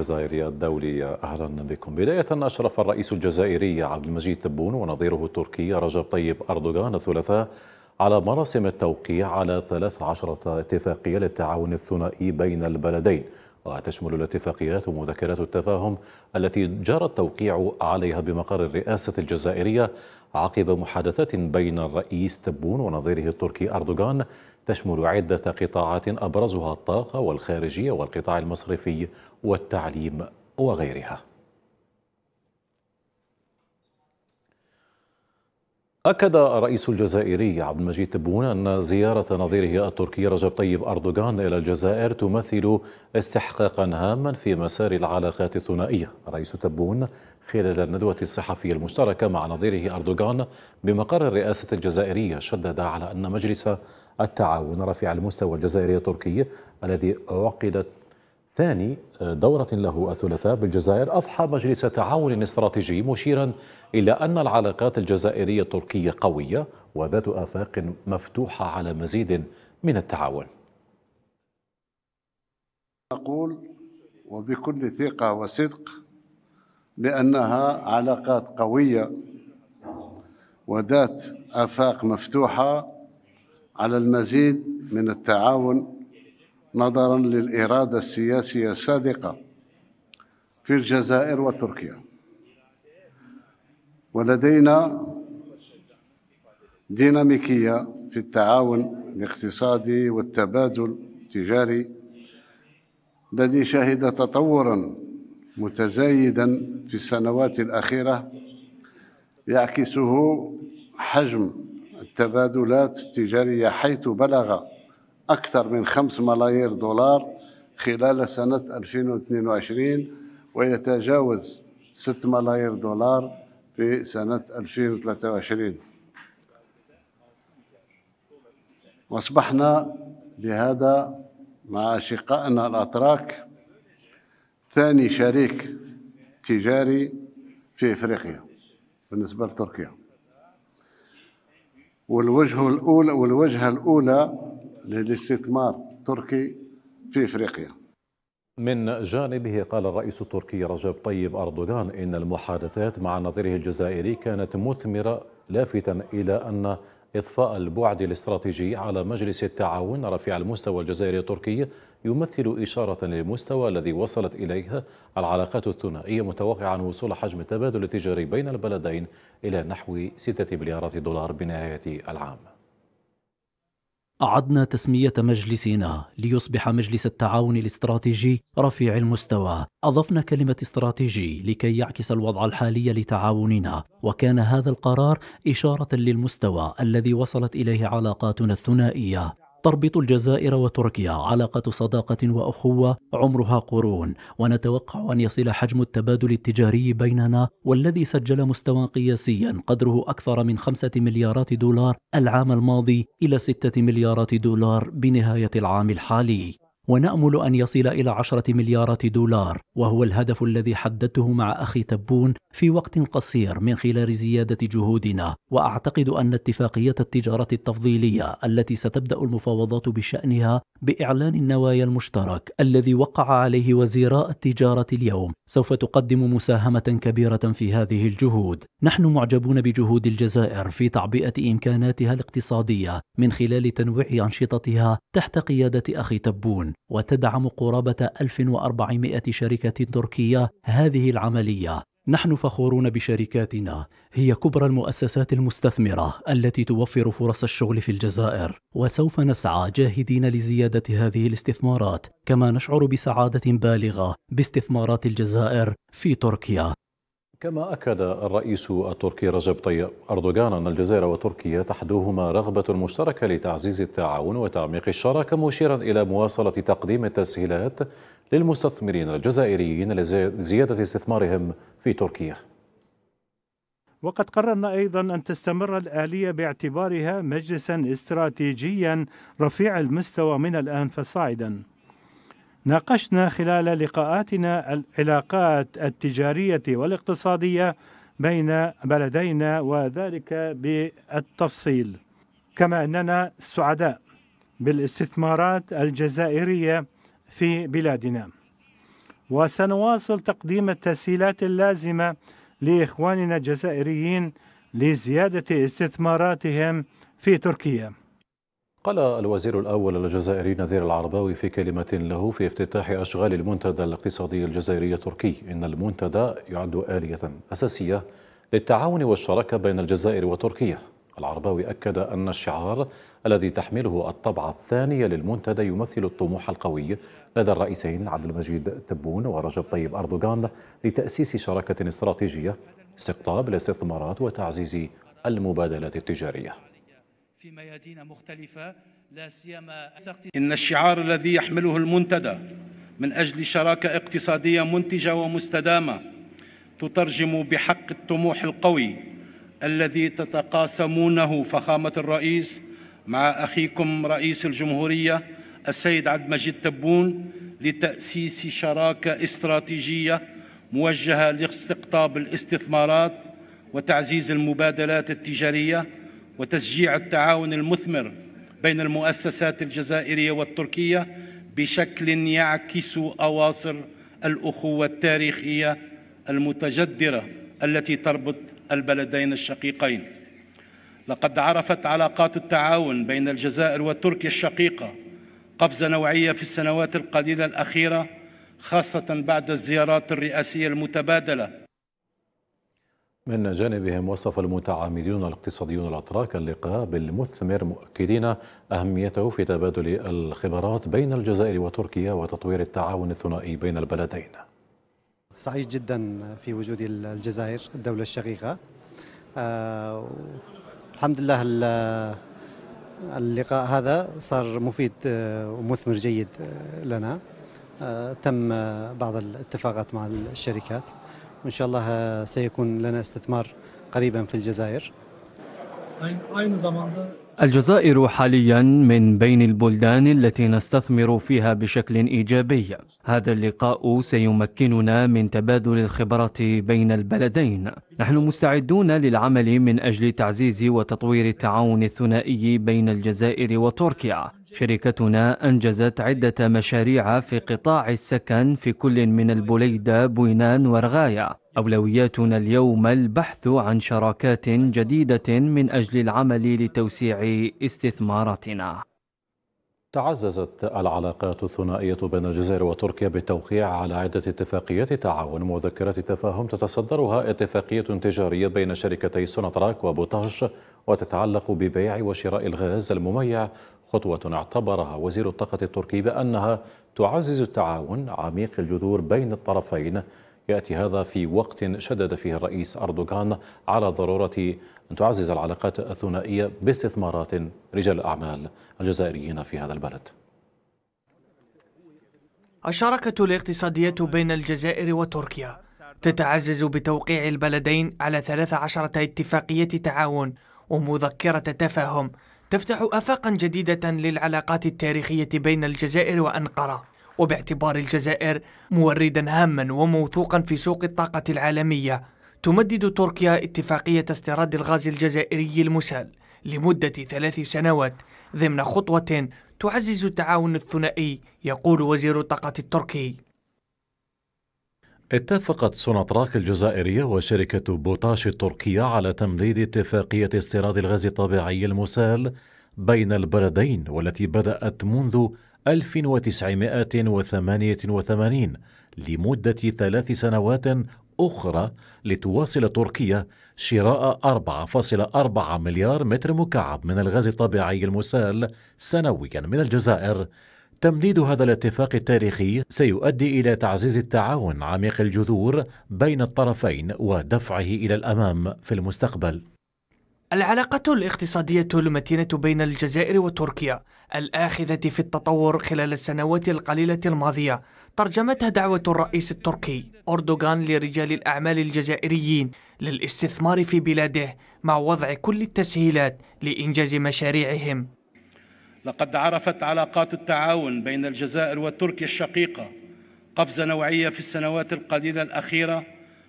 الجزائرية الدولية أهلا بكم بداية أشرف الرئيس الجزائري عبد المجيد تبون ونظيره التركي رجب طيب أردوغان الثلاثاء على مراسم التوقيع على 13 اتفاقية للتعاون الثنائي بين البلدين وتشمل الاتفاقيات ومذكرات التفاهم التي جرى التوقيع عليها بمقر الرئاسة الجزائرية عقب محادثات بين الرئيس تبون ونظيره التركي أردوغان تشمل عدة قطاعات أبرزها الطاقة والخارجية والقطاع المصرفي والتعليم وغيرها أكد الرئيس الجزائري عبد المجيد تبون أن زيارة نظيره التركي رجب طيب أردوغان إلى الجزائر تمثل استحقاقا هاما في مسار العلاقات الثنائية رئيس تبون خلال الندوة الصحفية المشتركة مع نظيره أردوغان بمقر الرئاسة الجزائرية شدد على أن مجلس التعاون رفيع المستوى الجزائري التركي الذي عقدت ثاني آه، دورة له الثلاثاء بالجزائر أضحى مجلس تعاون استراتيجي مشيرا إلى أن العلاقات الجزائرية التركية قوية وذات آفاق مفتوحة على مزيد من التعاون أقول وبكل ثقة وصدق بأنها علاقات قوية وذات آفاق مفتوحة على المزيد من التعاون نظرا للإرادة السياسية الصادقة في الجزائر وتركيا ولدينا ديناميكية في التعاون الاقتصادي والتبادل التجاري الذي شهد تطورا متزايدا في السنوات الأخيرة يعكسه حجم التبادلات التجارية حيث بلغ أكثر من 5 ملايير دولار خلال سنة 2022 ويتجاوز 6 ملايير دولار في سنة 2023 وأصبحنا بهذا مع أشقائنا الأتراك ثاني شريك تجاري في إفريقيا بالنسبة لتركيا والوجه الأولى والوجهة الأولى للاستثمار التركي في إفريقيا من جانبه قال الرئيس التركي رجب طيب أردوغان إن المحادثات مع نظيره الجزائري كانت مثمرة لافتا إلى أن إضفاء البعد الاستراتيجي على مجلس التعاون رفيع المستوى الجزائري التركي يمثل إشارة للمستوى الذي وصلت إليه العلاقات الثنائية متوقعا وصول حجم التبادل التجاري بين البلدين إلى نحو 6 مليارات دولار بنهاية العام أعدنا تسمية مجلسنا ليصبح مجلس التعاون الاستراتيجي رفيع المستوى. أضفنا كلمة استراتيجي لكي يعكس الوضع الحالي لتعاوننا، وكان هذا القرار إشارة للمستوى الذي وصلت إليه علاقاتنا الثنائية. تربط الجزائر وتركيا علاقة صداقة وأخوة عمرها قرون ونتوقع أن يصل حجم التبادل التجاري بيننا والذي سجل مستوى قياسيا قدره أكثر من خمسة مليارات دولار العام الماضي إلى ستة مليارات دولار بنهاية العام الحالي ونأمل أن يصل إلى عشرة مليارات دولار وهو الهدف الذي حددته مع أخي تبون في وقت قصير من خلال زياده جهودنا واعتقد ان اتفاقيه التجاره التفضيليه التي ستبدا المفاوضات بشانها باعلان النوايا المشترك الذي وقع عليه وزيراء التجاره اليوم سوف تقدم مساهمه كبيره في هذه الجهود نحن معجبون بجهود الجزائر في تعبئه امكاناتها الاقتصاديه من خلال تنويع انشطتها تحت قياده اخي تبون وتدعم قرابه 1400 شركه تركيه هذه العمليه نحن فخورون بشركاتنا هي كبرى المؤسسات المستثمرة التي توفر فرص الشغل في الجزائر وسوف نسعى جاهدين لزيادة هذه الاستثمارات كما نشعر بسعادة بالغة باستثمارات الجزائر في تركيا كما أكد الرئيس التركي رجب طيب أردوغان أن الجزائر وتركيا تحدوهما رغبة مشتركة لتعزيز التعاون وتعميق الشراكة مشيرا إلى مواصلة تقديم التسهيلات للمستثمرين الجزائريين لزيادة استثمارهم في تركيا وقد قررنا أيضا أن تستمر الآلية باعتبارها مجلسا استراتيجيا رفيع المستوى من الآن فصاعدا ناقشنا خلال لقاءاتنا العلاقات التجارية والاقتصادية بين بلدينا وذلك بالتفصيل كما أننا سعداء بالاستثمارات الجزائرية في بلادنا وسنواصل تقديم التسهيلات اللازمة لإخواننا الجزائريين لزيادة استثماراتهم في تركيا قال الوزير الأول الجزائري نذير العرباوي في كلمة له في افتتاح أشغال المنتدى الاقتصادي الجزائري التركي إن المنتدى يعد آلية أساسية للتعاون والشراكة بين الجزائر وتركيا العرباوي أكد أن الشعار الذي تحمله الطبعة الثانية للمنتدى يمثل الطموح القوي لدى الرئيسين عبد المجيد تبون ورجب طيب أردوغان لتأسيس شراكة استراتيجية استقطاب الاستثمارات وتعزيز المبادلات التجارية في ميادين مختلفة لا سيما إن الشعار الذي يحمله المنتدى من أجل شراكة اقتصادية منتجة ومستدامة تترجم بحق الطموح القوي الذي تتقاسمونه فخامة الرئيس مع أخيكم رئيس الجمهورية السيد عبد المجيد تبون لتأسيس شراكة استراتيجية موجهة لاستقطاب الاستثمارات وتعزيز المبادلات التجارية وتشجيع التعاون المثمر بين المؤسسات الجزائرية والتركية بشكل يعكس أواصر الأخوة التاريخية المتجدرة التي تربط البلدين الشقيقين لقد عرفت علاقات التعاون بين الجزائر وتركيا الشقيقة قفزة نوعية في السنوات القليلة الأخيرة خاصة بعد الزيارات الرئاسية المتبادلة من جانبهم وصف المتعاملون الاقتصاديون الأتراك اللقاء بالمثمر مؤكدين أهميته في تبادل الخبرات بين الجزائر وتركيا وتطوير التعاون الثنائي بين البلدين سعيد جدا في وجودي الجزائر الدولة الشقيقة آه، الحمد لله اللقاء هذا صار مفيد آه، ومثمر جيد آه، لنا تم بعض الاتفاقات مع الشركات وإن شاء الله سيكون لنا استثمار قريبا في الجزائر الجزائر حاليا من بين البلدان التي نستثمر فيها بشكل ايجابي هذا اللقاء سيمكننا من تبادل الخبرات بين البلدين نحن مستعدون للعمل من اجل تعزيز وتطوير التعاون الثنائي بين الجزائر وتركيا شركتنا أنجزت عدة مشاريع في قطاع السكن في كل من البليدة بوينان ورغاية أولوياتنا اليوم البحث عن شراكات جديدة من أجل العمل لتوسيع استثماراتنا تعززت العلاقات الثنائية بين الجزائر وتركيا بالتوقيع على عدة اتفاقيات تعاون مذكرات تفاهم تتصدرها اتفاقية تجارية بين شركتي سوناتراك وبوتاش وتتعلق ببيع وشراء الغاز المميع خطوة اعتبرها وزير الطاقة التركي بأنها تعزز التعاون عميق الجذور بين الطرفين يأتي هذا في وقت شدد فيه الرئيس أردوغان على ضرورة أن تعزز العلاقات الثنائية باستثمارات رجال الأعمال الجزائريين في هذا البلد الشراكة الاقتصادية بين الجزائر وتركيا تتعزز بتوقيع البلدين على 13 اتفاقية تعاون ومذكرة تفاهم تفتح آفاقا جديدة للعلاقات التاريخية بين الجزائر وأنقرة وباعتبار الجزائر موردا هاما وموثوقا في سوق الطاقة العالمية تمدد تركيا اتفاقية استيراد الغاز الجزائري المسال لمدة ثلاث سنوات ضمن خطوة تعزز التعاون الثنائي يقول وزير الطاقة التركي اتفقت سوناطراك الجزائرية وشركة بوتاش التركية على تمديد اتفاقية استيراد الغاز الطبيعي المسال بين البلدين والتي بدأت منذ 1988 لمدة ثلاث سنوات أخرى لتواصل تركيا شراء 4.4 مليار متر مكعب من الغاز الطبيعي المسال سنويا من الجزائر تمديد هذا الاتفاق التاريخي سيؤدي الى تعزيز التعاون عميق الجذور بين الطرفين ودفعه الى الامام في المستقبل العلاقة الاقتصادية المتينة بين الجزائر وتركيا الآخذة في التطور خلال السنوات القليلة الماضية ترجمتها دعوة الرئيس التركي أردوغان لرجال الأعمال الجزائريين للاستثمار في بلاده مع وضع كل التسهيلات لإنجاز مشاريعهم لقد عرفت علاقات التعاون بين الجزائر وتركيا الشقيقة قفزة نوعية في السنوات القليلة الأخيرة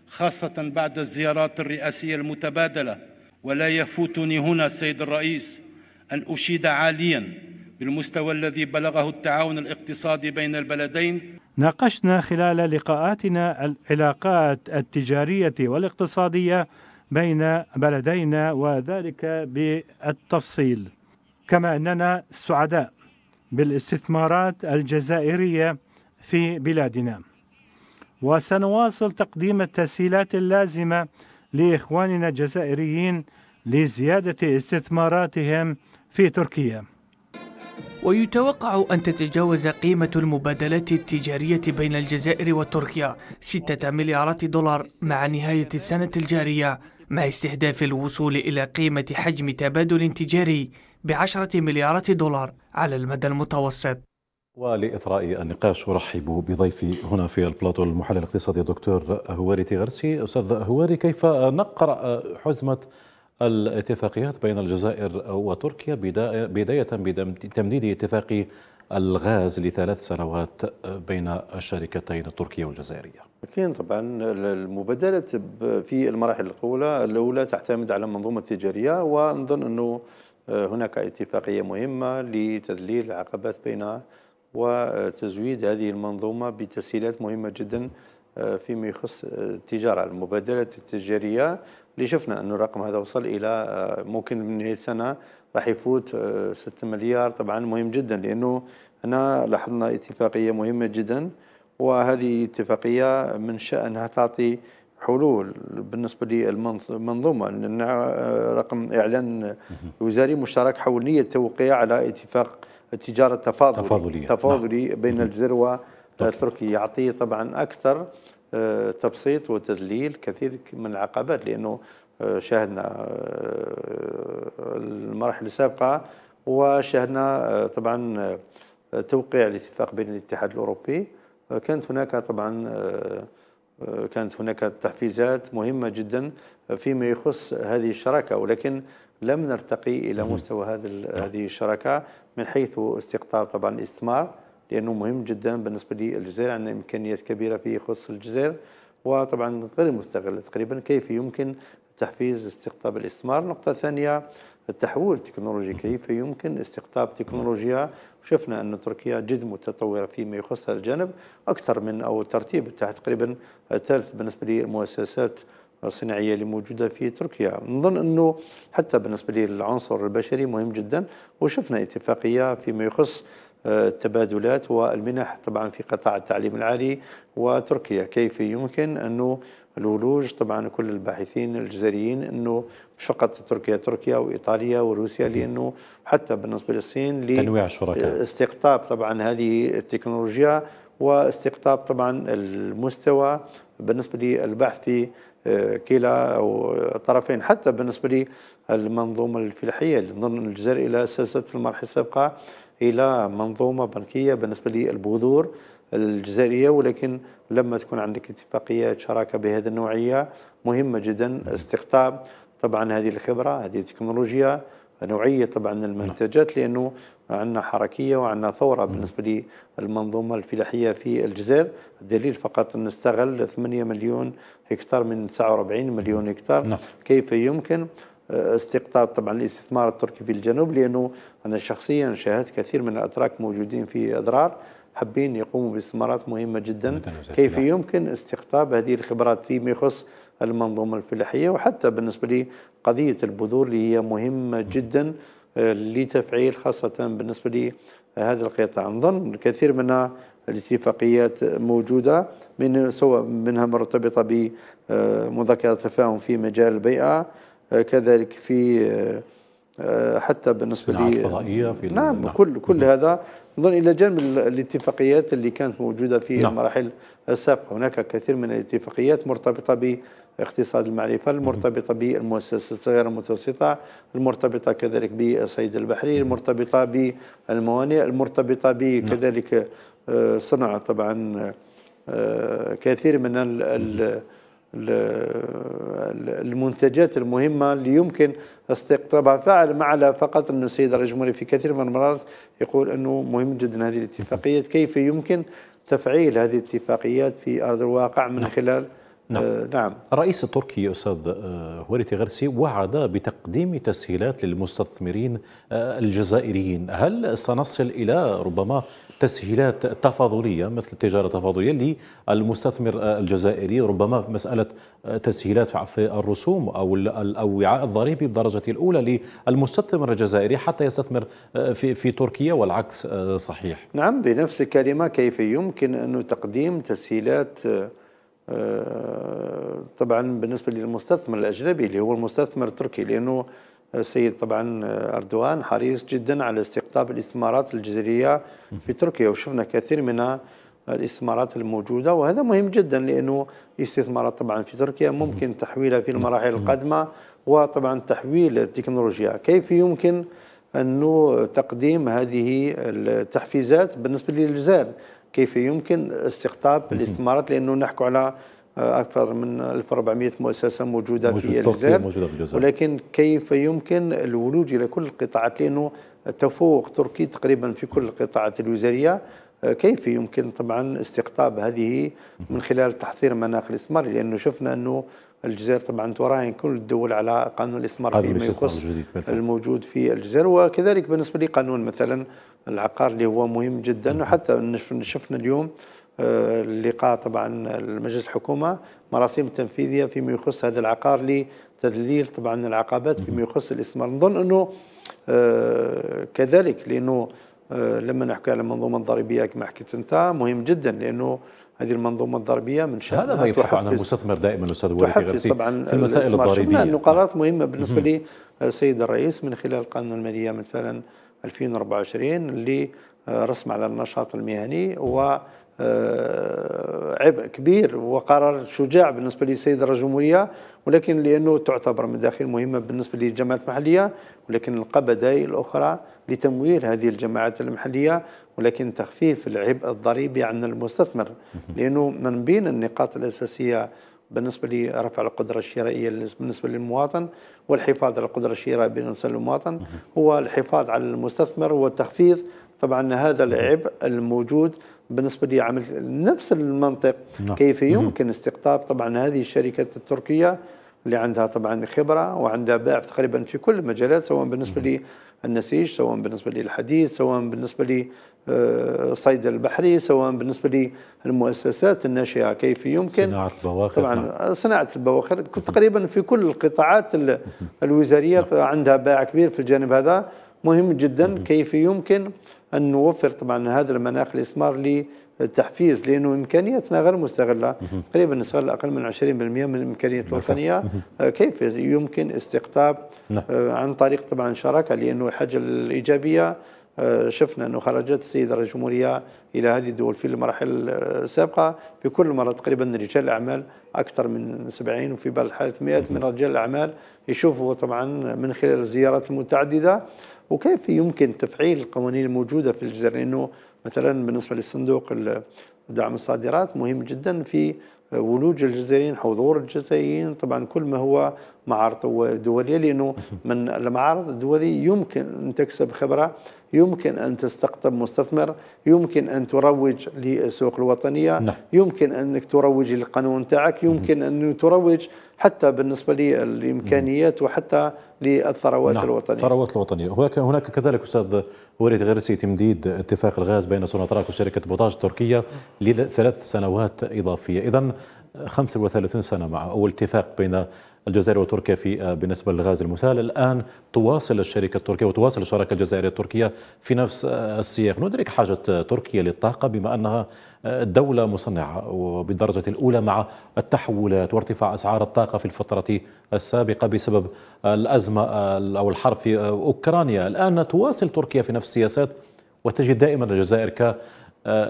خاصة بعد الزيارات الرئاسية المتبادلة ولا يفوتني هنا السيد الرئيس أن أشيد عاليا بالمستوى الذي بلغه التعاون الاقتصادي بين البلدين ناقشنا خلال لقاءاتنا العلاقات التجارية والاقتصادية بين بلدينا وذلك بالتفصيل كما أننا سعداء بالاستثمارات الجزائرية في بلادنا وسنواصل تقديم التسهيلات اللازمة لإخواننا الجزائريين لزيادة استثماراتهم في تركيا ويتوقع أن تتجاوز قيمة المبادلات التجارية بين الجزائر وتركيا 6 مليارات دولار مع نهاية السنة الجارية مع استهداف الوصول إلى قيمة حجم تبادل تجاري بعشرة مليارات دولار على المدى المتوسط ولإثراء النقاش أرحب بضيفي هنا في البلاطو المحلل الاقتصادي الدكتور هواري تيغرسي أستاذ هواري كيف نقرأ حزمة الاتفاقيات بين الجزائر وتركيا بداية بتمديد اتفاق الغاز لثلاث سنوات بين الشركتين التركية والجزائرية أكيد طبعا المبادلة في المراحل الأولى الأولى تعتمد على منظومة تجارية ونظن أنه هناك اتفاقية مهمة لتذليل العقبات بين وتزويد هذه المنظومة بتسهيلات مهمة جدا آه، فيما يخص آه، التجارة المبادلات التجارية اللي شفنا انه الرقم هذا وصل إلى آه، ممكن من نهاية السنة راح يفوت 6 مليار طبعا مهم جدا لأنه هنا لاحظنا اتفاقية مهمة جدا وهذه الاتفاقية من شأنها تعطي حلول بالنسبة للمنظومة رقم إعلان وزاري مشترك حول نية التوقيع على اتفاق التجاره التفاضلي تفاضلي تفاضلي نعم. بين الجزر وتركيا يعطيه طبعا اكثر آه، تبسيط وتذليل كثير من العقبات لانه آه، شاهدنا آه، المراحل السابقه وشاهدنا طبعا توقيع الاتفاق بين الاتحاد الاوروبي كانت هناك طبعا كانت هناك تحفيزات مهمه جدا فيما يخص هذه الشراكه ولكن لم نرتقي الى مستوى هذا نعم. هذه الشراكه من حيث استقطاب طبعا الاستثمار لأنه مهم جدا بالنسبة للجزائر عندنا إمكانيات كبيرة في يخص الجزائر وطبعا غير مستغلة تقريبا كيف يمكن تحفيز استقطاب الاستثمار نقطة ثانية التحول التكنولوجي كيف يمكن استقطاب تكنولوجيا شفنا أن تركيا جد متطورة فيما يخص هذا الجانب أكثر من أو ترتيب تحت تقريبا الثالث بالنسبة للمؤسسات الصناعيه اللي موجوده في تركيا نظن انه حتى بالنسبه للعنصر البشري مهم جدا وشفنا اتفاقيه فيما يخص آه، التبادلات والمنح طبعا في قطاع التعليم العالي وتركيا كيف يمكن انه الولوج طبعا كل الباحثين الجزائريين انه مش فقط تركيا تركيا وايطاليا وروسيا لانه حتى بالنسبه للصين تنويع الشركاء استقطاب طبعا هذه التكنولوجيا واستقطاب طبعا المستوى بالنسبه للبحث في كلا الطرفين حتى بالنسبة للمنظومه الفلاحية نظن الجزائر إلى أسست في المرحلة السابقة إلى منظومة بنكية بالنسبة للبذور الجزائرية ولكن لما تكون عندك اتفاقيات شراكة بهذه النوعية مهمة جدا استقطاب طبعا هذه الخبرة هذه التكنولوجيا نوعيه طبعا نعم. المنتجات لانه عندنا حركيه وعندنا ثوره نعم. بالنسبه للمنظومه الفلاحيه في الجزائر الدليل فقط نستغل 8 مليون هكتار من 49 مليون هكتار نعم. كيف يمكن آه، استقطاب طبعا الاستثمار التركي في الجنوب لانه انا شخصيا شاهدت كثير من الاتراك موجودين في اضرار حابين يقوموا باستثمارات مهمه جدا كيف يمكن استقطاب هذه الخبرات فيما يخص المنظومة الفلاحية وحتى بالنسبة لقضية البذور اللي هي مهمة جدا آه، لتفعيل خاصة بالنسبة لهذا القطاع نظن الكثير من الاتفاقيات موجودة من سواء منها مرتبطة بمذكرة تفاهم في مجال البيئة آه، كذلك في آه، حتى بالنسبة لي في نعم،, نعم كل كل هذا نظن إلى جانب الاتفاقيات اللي كانت موجودة في نعم. المراحل السابقة هناك كثير من الاتفاقيات مرتبطة ب اقتصاد المعرفة المرتبطة بالمؤسسات الصغيرة المتوسطة المرتبطة كذلك بالصيد البحري المرتبطة بالموانئ المرتبطة بكذلك نعم. آه، صنع طبعا آه، كثير من المنتجات المهمة اللي يمكن استقطابها فعل ما على فقط أن السيد الرجموري في كثير من المرات يقول أنه مهم جدا هذه الاتفاقيات كيف يمكن تفعيل هذه الاتفاقيات في أرض الواقع من نعم. خلال نعم. آه، نعم الرئيس التركي أستاذ آه، هوريتي غرسي وعد بتقديم تسهيلات للمستثمرين آه، الجزائريين هل سنصل إلى ربما تسهيلات تفاضلية مثل التجارة التفاضلية للمستثمر الجزائري ربما مسألة تسهيلات في الرسوم أو الوعاء الضريبي بالدرجة الأولى للمستثمر الجزائري حتى يستثمر في في تركيا والعكس صحيح نعم بنفس الكلمة كيف يمكن أن تقديم تسهيلات آه، طبعا بالنسبة للمستثمر الأجنبي اللي هو المستثمر التركي لأنه السيد طبعا أردوان حريص جدا على استقطاب الاستثمارات الجزرية في تركيا وشفنا كثير من الاستثمارات الموجودة وهذا مهم جدا لأنه استثمارات طبعا في تركيا ممكن تحويلها في المراحل القادمة وطبعا تحويل التكنولوجيا كيف يمكن أنه تقديم هذه التحفيزات بالنسبة للجزائر كيف يمكن استقطاب الاستثمارات لانه نحكي على آه، اكثر من 1400 مؤسسه موجوده في الجزائر ولكن كيف يمكن الولوج الى كل القطاعات لانه تفوق تركي تقريبا في كل القطاعات الوزاريه آه، كيف يمكن طبعا استقطاب هذه من خلال تحضير مناخ الاستثمار لانه شفنا انه الجزائر طبعا تراهن كل الدول على قانون الاستثمار فيما يخص الموجود في الجزائر وكذلك بالنسبه لقانون مثلا العقار اللي هو مهم جدا وحتى شفنا اليوم آه، اللقاء طبعا المجلس الحكومه مراسيم تنفيذيه فيما يخص هذا العقار لتذليل طبعا العقبات فيما يخص الاستثمار نظن انه آه، كذلك لانه آه، لما نحكي على المنظومه الضريبيه كما حكيت انت مهم جدا لانه هذه المنظومه الضريبيه من شأنها هذا ما يطرح عن المستثمر دائما استاذ وليد غرسي طبعا في المسائل الضريبيه انه قرارات مهمه بالنسبه للسيد الرئيس من خلال القانون الماليه مثلا 2024 اللي رسم على النشاط المهني و آه، عبء كبير وقرار شجاع بالنسبه للسيد رئيس الجمهوريه ولكن لانه تعتبر مداخيل مهمه بالنسبه للجماعات المحليه ولكن لقى بدائل اخرى لتمويل هذه الجماعات المحليه ولكن تخفيف العبء الضريبي عن المستثمر لانه من بين النقاط الاساسيه بالنسبه لرفع القدره الشرائيه بالنسبه للمواطن والحفاظ على القدرة الشرائية بين المستثمر والمواطن هو الحفاظ على المستثمر والتخفيض طبعا هذا العبء الموجود بالنسبه لعمل نفس المنطق نعم. كيف يمكن استقطاب طبعا هذه الشركات التركيه اللي عندها طبعا خبرة وعندها باع تقريبا في كل المجالات سواء بالنسبة للنسيج سواء بالنسبة للحديد سواء بالنسبة للصيد آه، البحري سواء بالنسبة للمؤسسات الناشئة كيف يمكن صناعة البواخر طبعا نعم. صناعة البواخر تقريبا في كل القطاعات الوزاريه نعم. عندها باع كبير في الجانب هذا مهم جدا كيف يمكن أن نوفر طبعا هذا المناخ الإسمار التحفيز لانه امكانياتنا غير مستغله تقريبا نستغل اقل من 20% من الامكانيات الوطنيه آه، كيف يمكن استقطاب نعم. آه، عن طريق طبعا شراكه لانه الحاجه الايجابيه آه، شفنا انه خرجت السيده رئيس الجمهوريه الى هذه الدول في المراحل السابقه في كل مره تقريبا رجال الاعمال اكثر من 70 وفي بعض الحالات 100 من رجال الاعمال يشوفوا طبعا من خلال الزيارات المتعدده وكيف يمكن تفعيل القوانين الموجودة في الجزائر لأنه مثلا بالنسبة للصندوق دعم الصادرات مهم جدا في ولوج الجزائريين حضور الجزائريين طبعا كل ما هو معارض دولية لأنه من المعارض الدولي يمكن أن تكسب خبرة يمكن أن تستقطب مستثمر يمكن أن تروج للسوق الوطنية نعم. يمكن أنك تروج للقانون تاعك يمكن أن تروج حتى بالنسبة للإمكانيات وحتى للثروات نعم. الوطنيه الثروات الوطنيه هناك هناك كذلك استاذ وليد غرسي تمديد اتفاق الغاز بين سوناتراك وشركه بوتاج التركيه لثلاث سنوات اضافيه اذا 35 سنه مع اول اتفاق بين الجزائر وتركيا في آه، بالنسبة للغاز المسال الآن تواصل الشركة التركية وتواصل الشراكة الجزائرية التركية في نفس آه، السياق ندرك حاجة آه، تركيا للطاقة بما أنها دولة مصنعة وبالدرجة الأولى مع التحولات وارتفاع أسعار الطاقة في الفترة السابقة بسبب الأزمة أو الحرب في أوكرانيا الآن تواصل تركيا في نفس السياسات وتجد دائما الجزائر ك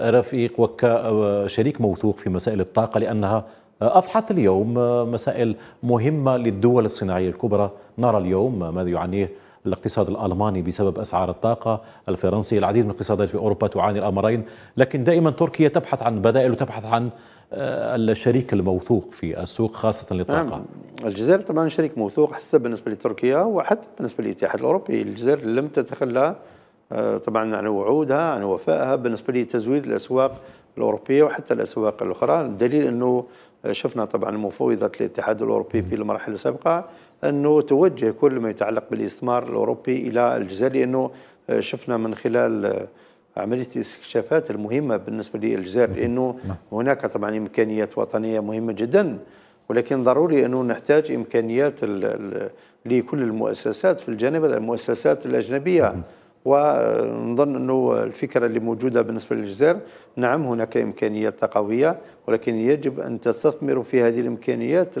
رفيق وكشريك موثوق في مسائل الطاقة لأنها أضحت اليوم مسائل مهمة للدول الصناعية الكبرى نرى اليوم ماذا يعنيه الاقتصاد الألماني بسبب أسعار الطاقة الفرنسي العديد من الاقتصادات في أوروبا تعاني الأمرين لكن دائما تركيا تبحث عن بدائل وتبحث عن آه، الشريك الموثوق في السوق خاصة للطاقة نعم. الجزائر طبعا شريك موثوق حتى بالنسبة لتركيا وحتى بالنسبة للاتحاد الأوروبي الجزائر لم تتخلى آه، طبعا عن وعودها عن وفائها بالنسبة لتزويد الأسواق الأوروبية وحتى الأسواق الأخرى الدليل أنه شفنا طبعا مفوضة الاتحاد الأوروبي في المراحل السابقة أنه توجه كل ما يتعلق بالإستثمار الأوروبي إلى الجزائر لأنه شفنا من خلال عملية الاستكشافات المهمة بالنسبة للجزائر لأنه نعم. نعم. هناك طبعا إمكانيات وطنية مهمة جدا ولكن ضروري أنه نحتاج إمكانيات لكل المؤسسات في الجانب المؤسسات الأجنبية نعم. ونظن انه الفكره اللي موجوده بالنسبه للجزائر نعم هناك امكانيات طاقويه ولكن يجب ان تستثمروا في هذه الامكانيات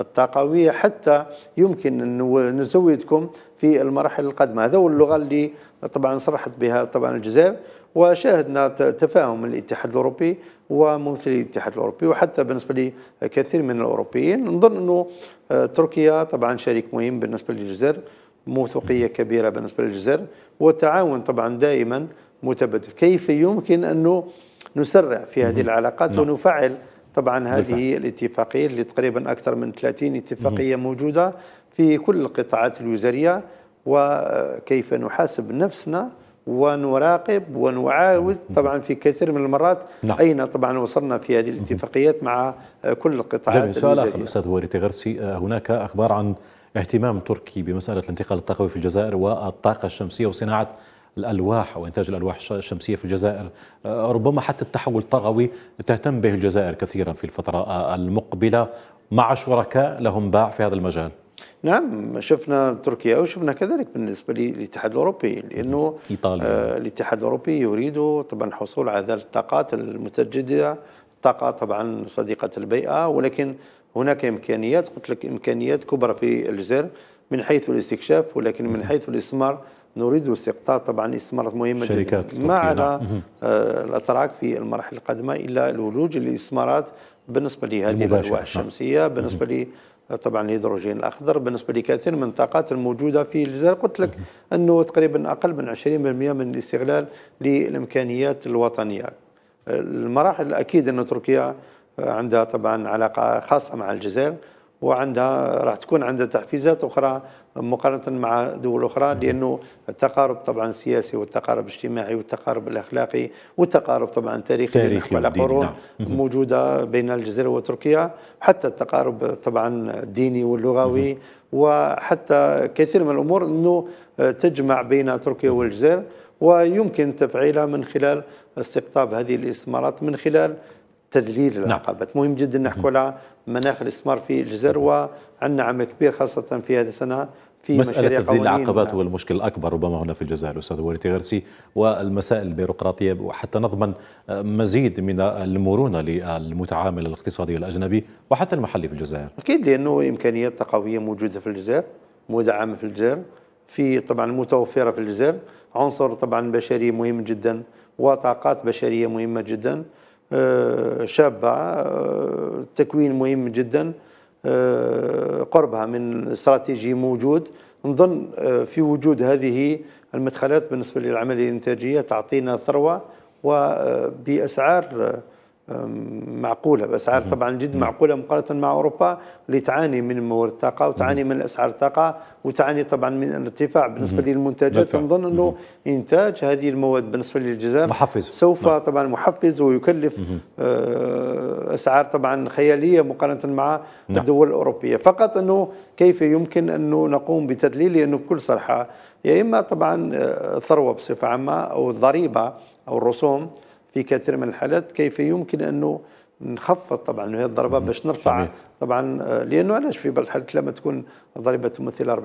الطاقويه حتى يمكن ان نزودكم في المراحل القادمه هذا هو اللغه اللي طبعا صرحت بها طبعا الجزائر وشاهدنا تفاهم الاتحاد الاوروبي وممثلي الاتحاد الاوروبي وحتى بالنسبه لكثير من الاوروبيين نظن انه آه، تركيا طبعا شريك مهم بالنسبه للجزائر موثوقية كبيرة بالنسبة للجزائر والتعاون طبعا دائما متبادل كيف يمكن أنه نسرع في هذه العلاقات نعم. ونفعل طبعا هذه الاتفاقية اللي تقريبا أكثر من 30 اتفاقية موجودة في كل القطاعات الوزارية وكيف نحاسب نفسنا ونراقب ونعاود طبعا في كثير من المرات نعم. اين طبعا وصلنا في هذه الاتفاقيات مع كل القطاعات جميل سؤال اخر استاذ هوريتي غرسي هناك اخبار عن اهتمام تركي بمسألة الانتقال الطاقوي في الجزائر والطاقة الشمسية وصناعة الألواح وإنتاج الألواح الشمسية في الجزائر آه، ربما حتى التحول الطاقوي تهتم به الجزائر كثيرا في الفترة المقبلة مع شركاء لهم باع في هذا المجال نعم شفنا تركيا وشفنا كذلك بالنسبه للاتحاد الاوروبي لانه ايطاليا آه، الاتحاد الاوروبي يريد طبعا الحصول على الطاقات المتجدده الطاقه طبعا صديقه البيئه ولكن هناك إمكانيات قلت لك إمكانيات كبرى في الجزائر من حيث الاستكشاف ولكن من حيث الاستثمار نريد استقطاب طبعا استثمارات مهمة جدا ما نعم. على آه، الأتراك في المراحل القادمة إلا الولوج للاستثمارات بالنسبة لهذه الألواح نعم. الشمسية بالنسبة ل طبعا الهيدروجين الاخضر بالنسبه لكثير من الطاقات الموجوده في الجزائر قلت لك انه تقريبا اقل من 20% من الاستغلال للامكانيات الوطنيه المراحل اكيد ان تركيا عندها طبعا علاقه خاصه مع الجزائر وعندها راح تكون عندها تحفيزات اخرى مقارنه مع دول اخرى لانه التقارب طبعا السياسي والتقارب الاجتماعي والتقارب الاخلاقي والتقارب طبعا التاريخي تاريخي على قرون نعم. موجوده بين الجزائر وتركيا حتى التقارب طبعا الديني واللغوي وحتى كثير من الامور انه تجمع بين تركيا والجزائر ويمكن تفعيلها من خلال استقطاب هذه الاستثمارات من خلال تذليل نعم. العقبات نعم. مهم جدا نحكوا على مناخ الاستثمار في الجزائر وعندنا عمل كبير خاصه في هذه السنه في مسألة تذليل العقبات هو المشكل الأكبر ربما هنا في الجزائر أستاذ وليد غرسي والمسائل البيروقراطية وحتى نضمن آه، مزيد من المرونة للمتعامل الاقتصادي الأجنبي وحتى المحلي في الجزائر أكيد لأنه إمكانيات تقوية موجودة في الجزائر مدعمة في الجزائر في طبعا متوفرة في الجزائر عنصر طبعا بشري مهم جدا وطاقات بشرية مهمة جدا آه، شابة آه، تكوين مهم جدا آه، قربها من استراتيجي موجود نظن في وجود هذه المدخلات بالنسبة للعملية الإنتاجية تعطينا ثروة وبأسعار معقوله باسعار طبعا جد معقوله مقارنه مع اوروبا اللي تعاني من موارد الطاقه وتعاني من اسعار الطاقه وتعاني طبعا من الارتفاع بالنسبه للمنتجات نظن انه انتاج هذه المواد بالنسبه للجزائر محفز سوف نعم. طبعا محفز ويكلف آه، اسعار طبعا خياليه مقارنه مع نعم. الدول الاوروبيه فقط انه كيف يمكن انه نقوم بتدليل لانه بكل صراحه يا اما طبعا آه، الثروه بصفه عامه او الضريبه او الرسوم في كثير من الحالات كيف يمكن انه نخفض طبعا هي الضربه باش نرفع صحيح. طبعا آه، لانه علاش في بعض الحالات لما تكون الضريبه تمثل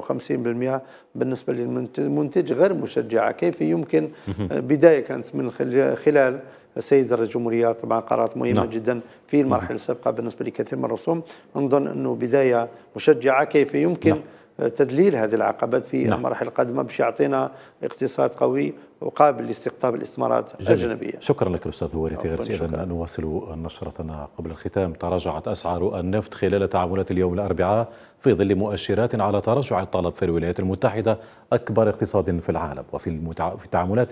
40% و50% بالنسبه للمنتج غير مشجعه كيف يمكن آه، بدايه كانت من خلال السيد الجمهوريه طبعا قرارات مهمه نعم. جدا في المرحله السابقه بالنسبه لكثير من الرسوم نظن انه بدايه مشجعه كيف يمكن نعم. تدليل هذه العقبات في نعم. المراحل القادمه باش يعطينا اقتصاد قوي وقابل لاستقطاب الاستثمارات الاجنبيه. شكرا لك استاذ هواري غرسي اذا نواصل نشرتنا قبل الختام تراجعت اسعار النفط خلال تعاملات اليوم الاربعاء في ظل مؤشرات على تراجع الطلب في الولايات المتحده اكبر اقتصاد في العالم وفي المتع... في التعاملات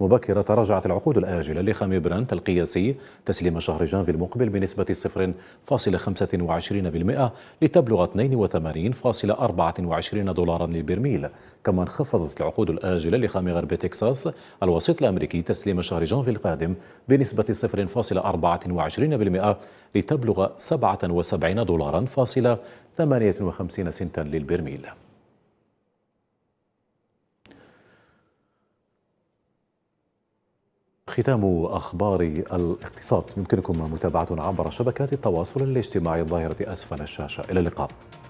المبكره تراجعت العقود الآجلة لخام برنت القياسي تسليم شهر جانفي المقبل بنسبة 0.25% لتبلغ 82.24 دولارا للبرميل كما انخفضت العقود الآجلة لخام غرب تكساس الوسيط الأمريكي تسليم شهر جانفي القادم بنسبة 0.24% لتبلغ 77 دولارا فاصلة 58 سنتا للبرميل ختام أخبار الاقتصاد يمكنكم متابعتنا عبر شبكات التواصل الاجتماعي الظاهرة أسفل الشاشة إلى اللقاء